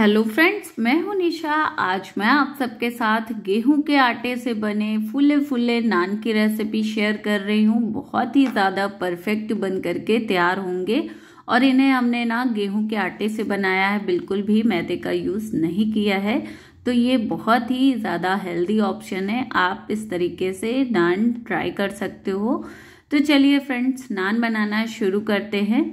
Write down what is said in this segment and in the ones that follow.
hello friends मैं हूं निशा आज मैं आप सबके साथ गेहूं के आटे से बने फुले फुले नान की रेसिपी शेयर कर रही हूं बहुत ही ज़्यादा परफेक्ट बन करके तैयार होंगे और इन्हें हमने ना गेहूं के आटे से बनाया है बिल्कुल भी मैदे का यूज़ नहीं किया है तो ये बहुत ही ज़्यादा हेल्दी ऑप्शन है आप इस तरीके से नान ट्राई कर सकते हो तो चलिए फ्रेंड्स नान बनाना शुरू करते हैं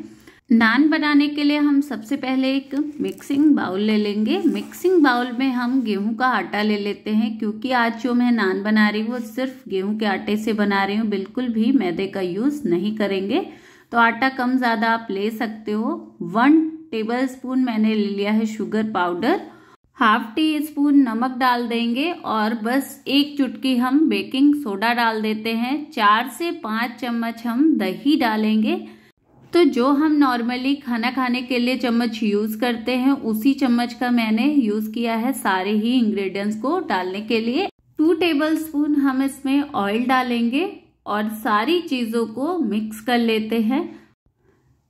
नान बनाने के लिए हम सबसे पहले एक मिक्सिंग बाउल ले लेंगे मिक्सिंग बाउल में हम गेहूं का आटा ले लेते हैं क्योंकि आज जो मैं नान बना रही हूँ वो सिर्फ गेहूं के आटे से बना रही हूँ बिल्कुल भी मैदे का यूज़ नहीं करेंगे तो आटा कम ज़्यादा आप ले सकते हो वन टेबल स्पून मैंने ले लिया है sugar powder half tea spoon नमक डाल देंगे और बस एक चुटकी हम बेकिंग सोडा डाल देते हैं चार से पाँच चम्मच हम दही डालेंगे तो जो हम नॉर्मली खाना खाने के लिए चम्मच यूज़ करते हैं उसी चम्मच का मैंने यूज़ किया है सारे ही इंग्रेडिएंट्स को डालने के लिए टू टेबल स्पून हम इसमें ऑयल डालेंगे और सारी चीज़ों को मिक्स कर लेते हैं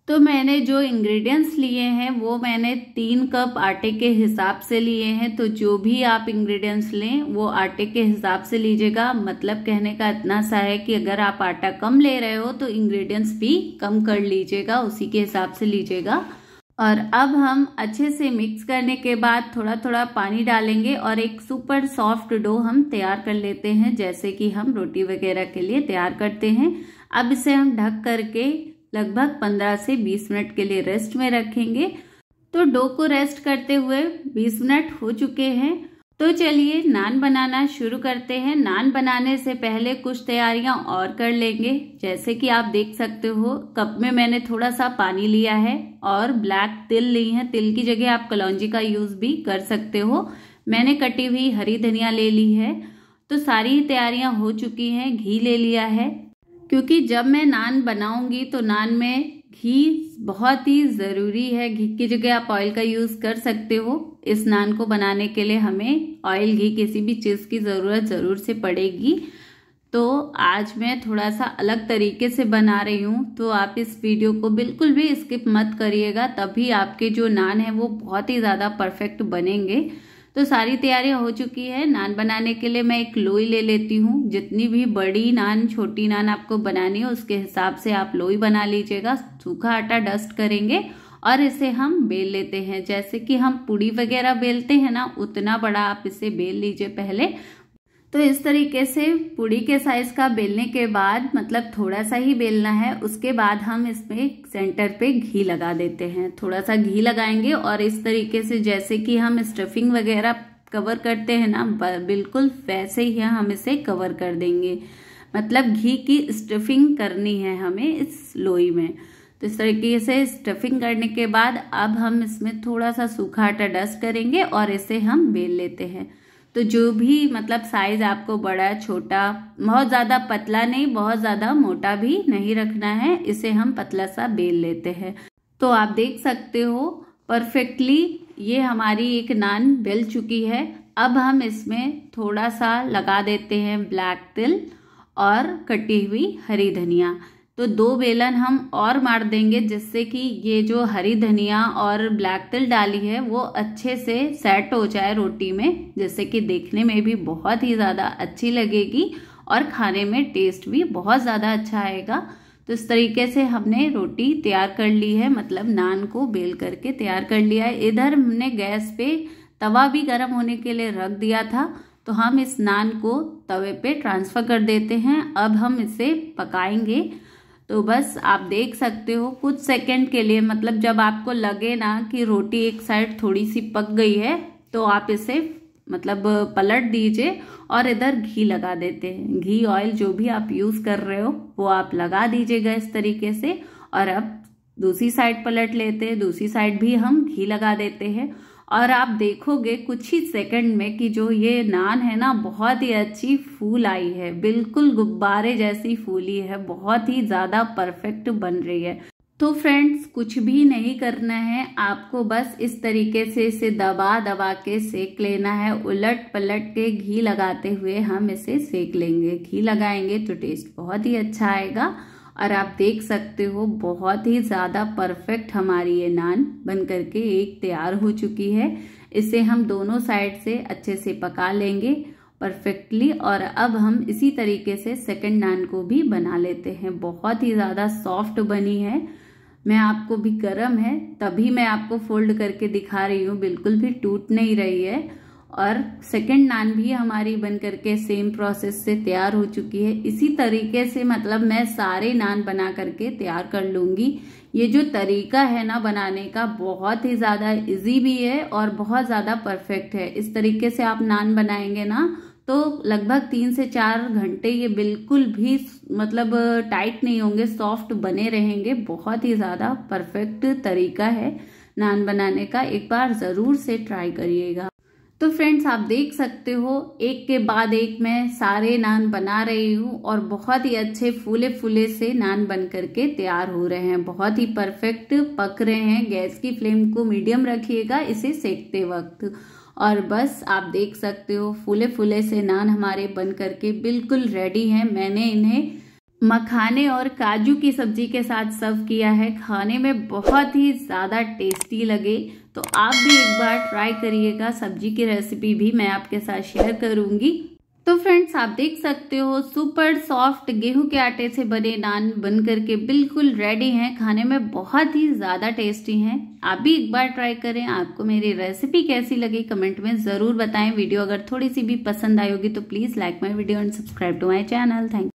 तो मैंने जो इंग्रेडिएंट्स लिए हैं वो मैंने तीन कप आटे के हिसाब से लिए हैं तो जो भी आप इंग्रेडिएंट्स लें वो आटे के हिसाब से लीजिएगा मतलब कहने का इतना सा है कि अगर आप आटा कम ले रहे हो तो इंग्रेडिएंट्स भी कम कर लीजिएगा उसी के हिसाब से लीजिएगा और अब हम अच्छे से मिक्स करने के बाद थोड़ा थोड़ा पानी डालेंगे और एक सुपर सॉफ्ट डो हम तैयार कर लेते हैं जैसे कि हम रोटी वगैरह के लिए तैयार करते हैं अब इसे हम ढक करके लगभग 15 से 20 मिनट के लिए रेस्ट में रखेंगे तो डो को रेस्ट करते हुए 20 मिनट हो चुके हैं तो चलिए नान बनाना शुरू करते हैं नान बनाने से पहले कुछ तैयारियां और कर लेंगे जैसे कि आप देख सकते हो कप में मैंने थोड़ा सा पानी लिया है और ब्लैक तिल ली है तिल की जगह आप कलौजी का यूज़ भी कर सकते हो मैंने कटी हुई हरी धनिया ले ली है तो सारी तैयारियां हो चुकी हैं घी ले लिया है क्योंकि जब मैं नान बनाऊंगी तो नान में घी बहुत ही ज़रूरी है घी की जगह आप ऑयल का यूज़ कर सकते हो इस नान को बनाने के लिए हमें ऑयल घी किसी भी चीज़ की ज़रूरत ज़रूर से पड़ेगी तो आज मैं थोड़ा सा अलग तरीके से बना रही हूँ तो आप इस वीडियो को बिल्कुल भी स्किप मत करिएगा तभी आपके जो नान है वो बहुत ही ज़्यादा परफेक्ट बनेंगे तो सारी तैयारी हो चुकी है नान बनाने के लिए मैं एक लोई ले लेती हूँ जितनी भी बड़ी नान छोटी नान आपको बनानी हो उसके हिसाब से आप लोई बना लीजिएगा सूखा आटा डस्ट करेंगे और इसे हम बेल लेते हैं जैसे कि हम पूड़ी वगैरह बेलते हैं ना उतना बड़ा आप इसे बेल लीजिए पहले तो इस तरीके से पूड़ी के साइज का बेलने के बाद मतलब थोड़ा सा ही बेलना है उसके बाद हम इसमें सेंटर पे घी लगा देते हैं थोड़ा सा घी लगाएंगे और इस तरीके से जैसे कि हम स्टफिंग वगैरह कवर करते हैं ना बिल्कुल वैसे ही हम इसे कवर कर देंगे मतलब घी की स्टफिंग करनी है हमें इस लोई में तो इस तरीके से स्टफिंग करने के बाद अब हम इसमें थोड़ा सा सूखा आटा डस्ट करेंगे और इसे हम बेल लेते हैं तो जो भी मतलब साइज आपको बड़ा छोटा बहुत ज़्यादा पतला नहीं बहुत ज़्यादा मोटा भी नहीं रखना है इसे हम पतला सा बेल लेते हैं तो आप देख सकते हो परफेक्टली ये हमारी एक नान बेल चुकी है अब हम इसमें थोड़ा सा लगा देते हैं ब्लैक तिल और कटी हुई हरी धनिया तो दो बेलन हम और मार देंगे जिससे कि ये जो हरी धनिया और ब्लैक तिल डाली है वो अच्छे से सेट हो जाए रोटी में जिससे कि देखने में भी बहुत ही ज़्यादा अच्छी लगेगी और खाने में टेस्ट भी बहुत ज़्यादा अच्छा आएगा तो इस तरीके से हमने रोटी तैयार कर ली है मतलब नान को बेल करके तैयार कर लिया है इधर हमने गैस पे तवा भी गर्म होने के लिए रख दिया था तो हम इस नान को तवे पे ट्रांसफ़र कर देते हैं अब हम इसे पकाएंगे तो बस आप देख सकते हो कुछ सेकंड के लिए मतलब जब आपको लगे ना कि रोटी एक साइड थोड़ी सी पक गई है तो आप इसे मतलब पलट दीजिए और इधर घी लगा देते हैं घी ऑयल जो भी आप यूज़ कर रहे हो वो आप लगा दीजिएगा इस तरीके से और अब दूसरी साइड पलट लेते हैं दूसरी साइड भी हम घी लगा देते हैं और आप देखोगे कुछ ही सेकंड में कि जो ये नान है ना बहुत ही अच्छी फूल आई है बिल्कुल गुब्बारे जैसी फूली है बहुत ही ज़्यादा परफेक्ट बन रही है तो फ्रेंड्स कुछ भी नहीं करना है आपको बस इस तरीके से इसे दबा दबा के सेक लेना है उलट पलट के घी लगाते हुए हम इसे सेक लेंगे घी लगाएंगे तो टेस्ट बहुत ही अच्छा आएगा और आप देख सकते हो बहुत ही ज़्यादा परफेक्ट हमारी ये नान बन करके एक तैयार हो चुकी है इसे हम दोनों साइड से अच्छे से पका लेंगे परफेक्टली और अब हम इसी तरीके से सेकंड नान को भी बना लेते हैं बहुत ही ज़्यादा सॉफ्ट बनी है मैं आपको भी गर्म है तभी मैं आपको फोल्ड करके दिखा रही हूँ बिल्कुल भी टूट नहीं रही है और सेकंड नान भी हमारी बन करके सेम प्रोसेस से तैयार हो चुकी है इसी तरीके से मतलब मैं सारे नान बना करके तैयार कर लूँगी ये जो तरीका है ना बनाने का बहुत ही ज़्यादा इजी भी है और बहुत ज़्यादा परफेक्ट है इस तरीके से आप नान बनाएंगे ना तो लगभग तीन से चार घंटे ये बिल्कुल भी मतलब टाइट नहीं होंगे सॉफ्ट बने रहेंगे बहुत ही ज़्यादा परफेक्ट तरीका है नान बनाने का एक बार ज़रूर से ट्राई करिएगा तो फ्रेंड्स आप देख सकते हो एक के बाद एक मैं सारे नान बना रही हूँ और बहुत ही अच्छे फूले फूले से नान बन करके तैयार हो रहे हैं बहुत ही परफेक्ट पक रहे हैं गैस की फ्लेम को मीडियम रखिएगा इसे सेकते वक्त और बस आप देख सकते हो फूले फूले से नान हमारे बन करके बिल्कुल रेडी हैं मैंने इन्हें मखाने और काजू की सब्जी के साथ सर्व किया है खाने में बहुत ही ज़्यादा टेस्टी लगे तो आप भी एक बार ट्राई करिएगा सब्जी की रेसिपी भी मैं आपके साथ शेयर करूंगी तो फ्रेंड्स आप देख सकते हो सुपर सॉफ्ट गेहूं के आटे से बने नान बन करके बिल्कुल रेडी हैं खाने में बहुत ही ज़्यादा टेस्टी हैं आप भी एक बार ट्राई करें आपको मेरी रेसिपी कैसी लगी कमेंट में ज़रूर बताएं वीडियो अगर थोड़ी सी भी पसंद आई होगी तो please like my video and subscribe to my channel thank